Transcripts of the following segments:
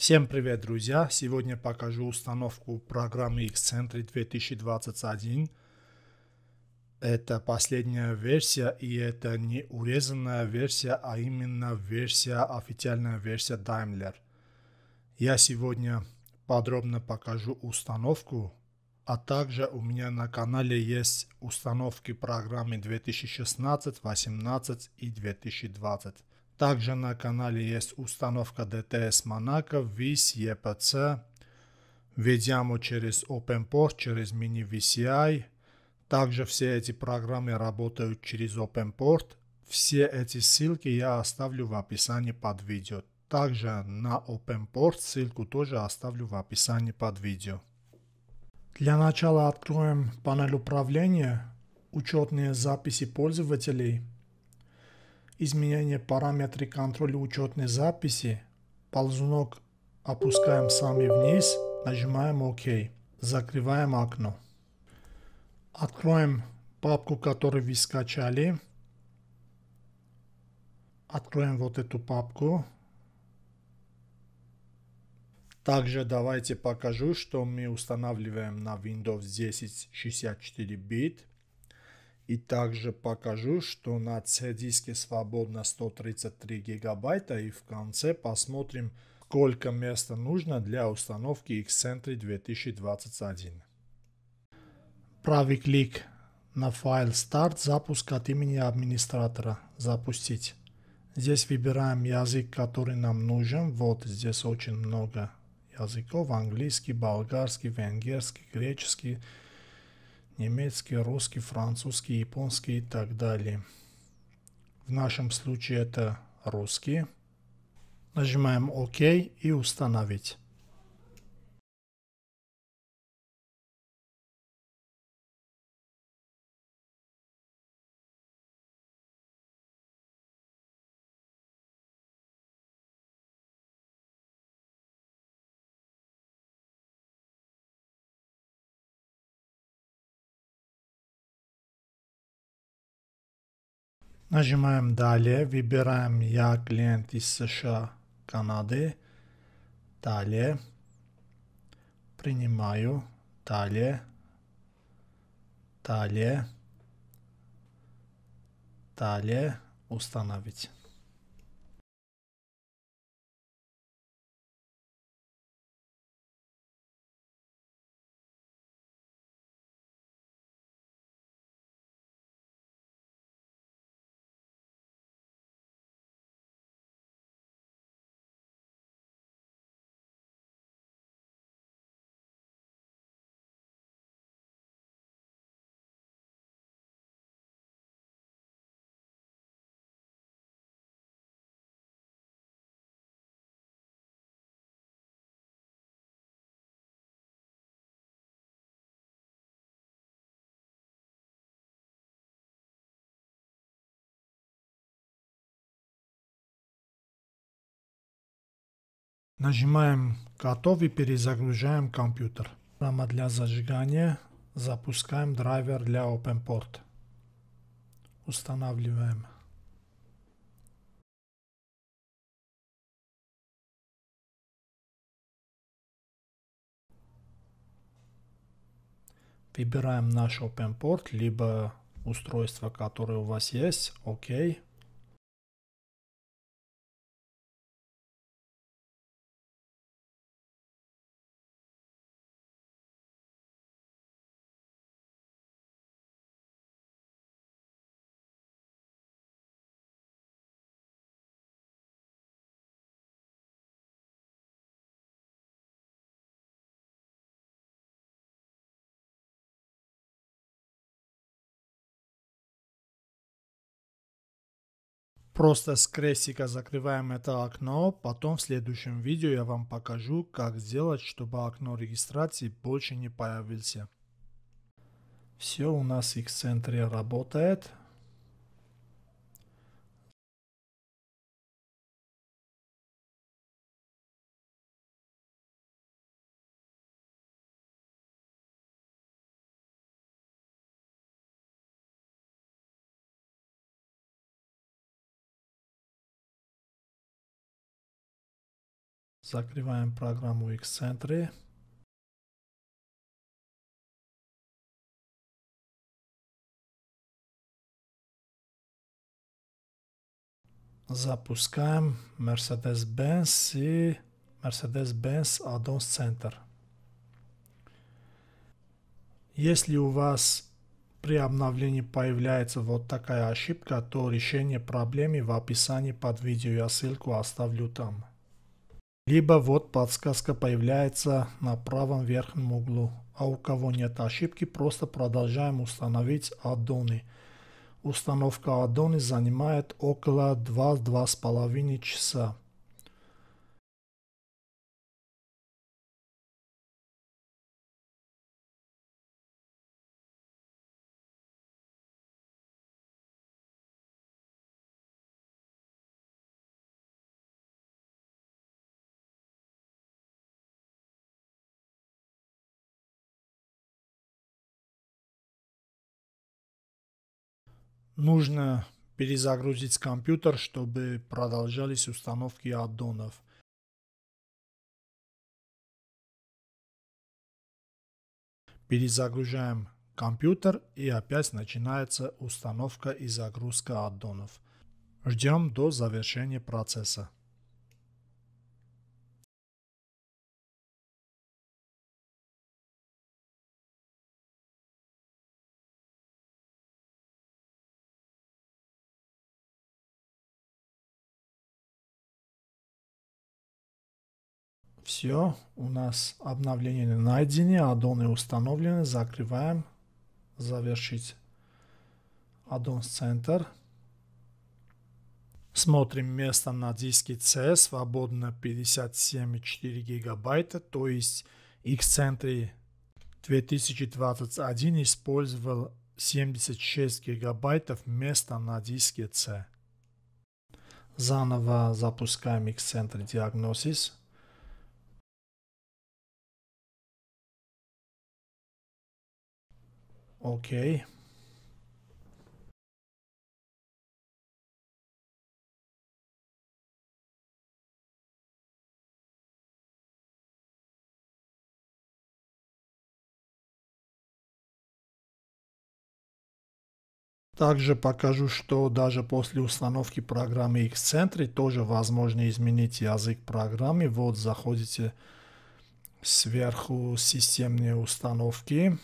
Всем привет, друзья! Сегодня покажу установку программы X-Centry 2021. Это последняя версия и это не урезанная версия, а именно версия, официальная версия Daimler. Я сегодня подробно покажу установку, а также у меня на канале есть установки программы 2016, 2018 и 2020. Также на канале есть установка DTS Monaco, VIS, EPC. Ведямо через OpenPort, через Mini VCI. Также все эти программы работают через OpenPort. Все эти ссылки я оставлю в описании под видео. Также на OpenPort ссылку тоже оставлю в описании под видео. Для начала откроем панель управления, учетные записи пользователей – изменение параметры контроля учетной записи, ползунок опускаем сами вниз, нажимаем ОК, закрываем окно. Откроем папку, которую вы скачали. Откроем вот эту папку. Также давайте покажу, что мы устанавливаем на Windows 10 64 бит. И также покажу, что на C-диске свободно 133 гигабайта и в конце посмотрим, сколько места нужно для установки x 2021. Правый клик на файл Start запуск от имени администратора запустить. Здесь выбираем язык, который нам нужен. Вот здесь очень много языков. Английский, болгарский, венгерский, греческий, немецкий, русский, французский, японский и так далее. В нашем случае это русский. Нажимаем ОК и установить. Нажимаем «Далее», выбираем «Я клиент из США, Канады», «Далее», «Принимаю», «Далее», «Далее», «Далее», «Установить». Нажимаем «Готов» и перезагружаем компьютер. Рама для зажигания. Запускаем драйвер для OpenPort. Устанавливаем. Выбираем наш OpenPort, либо устройство, которое у вас есть. ОК. OK. Просто с крестика закрываем это окно, потом в следующем видео я вам покажу, как сделать, чтобы окно регистрации больше не появился. Все у нас в X-центре работает. Закрываем программу X-центры. Запускаем Mercedes-Benz и Mercedes-Benz Addons Center. Если у вас при обновлении появляется вот такая ошибка, то решение проблемы в описании под видео я ссылку оставлю там. Либо вот подсказка появляется на правом верхнем углу. А у кого нет ошибки, просто продолжаем установить аддоны. Установка аддоны занимает около 2-2,5 часа. нужно перезагрузить компьютер, чтобы продолжались установки аддонов. Перезагружаем компьютер и опять начинается установка и загрузка аддонов. Ждем до завершения процесса. Все, у нас обновление найдено, аддоны установлены, закрываем, завершить аддон центр. Смотрим место на диске C, свободно 57,4 гигабайта, то есть X-центре 2021 использовал 76 гигабайтов места на диске C. Заново запускаем x Center Diagnosis. Окей. Также покажу, что даже после установки программы Xcentry тоже возможно изменить язык программы. Вот заходите сверху системные установки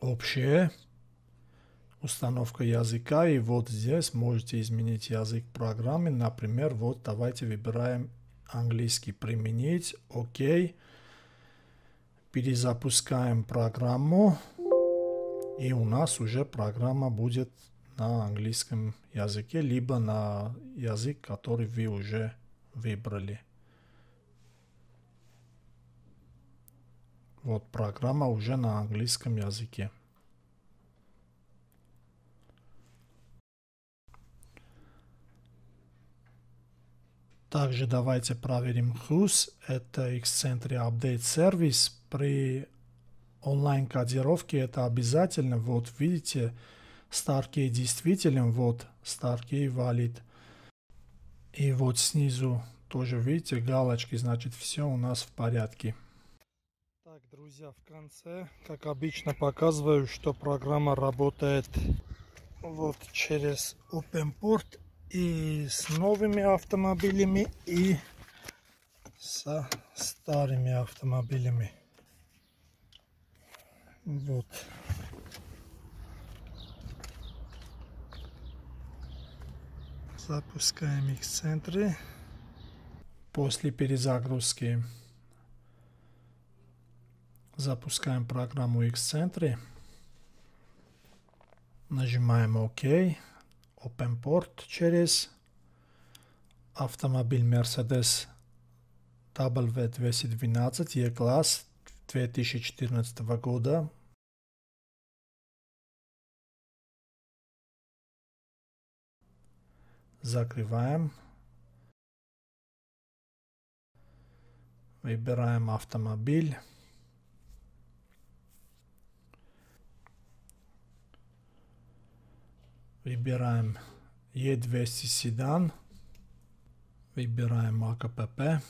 общее, установка языка, и вот здесь можете изменить язык программы, например, вот давайте выбираем английский применить, окей, перезапускаем программу, и у нас уже программа будет на английском языке, либо на язык, который вы уже выбрали. Вот программа уже на английском языке. Также давайте проверим HUS. Это Excentry Update Service. При онлайн-кодировке это обязательно. Вот видите, StarKey действителен. Вот StarKey валит. И вот снизу тоже видите галочки. Значит все у нас в порядке друзья, в конце, как обычно, показываю, что программа работает вот через OpenPort и с новыми автомобилями, и со старыми автомобилями. Вот. Запускаем их в центре после перезагрузки. Запускаем программу X-Sentry. Нажимаем ОК. Open Port через автомобиль Mercedes W212 E-класс 2014 года. Закрываем. Выбираем автомобиль. Выбираем E200 седан. Выбираем АКПП.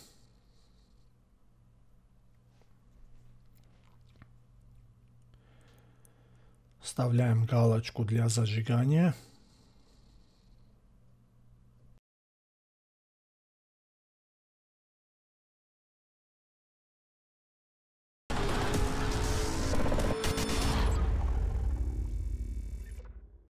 Вставляем галочку для зажигания.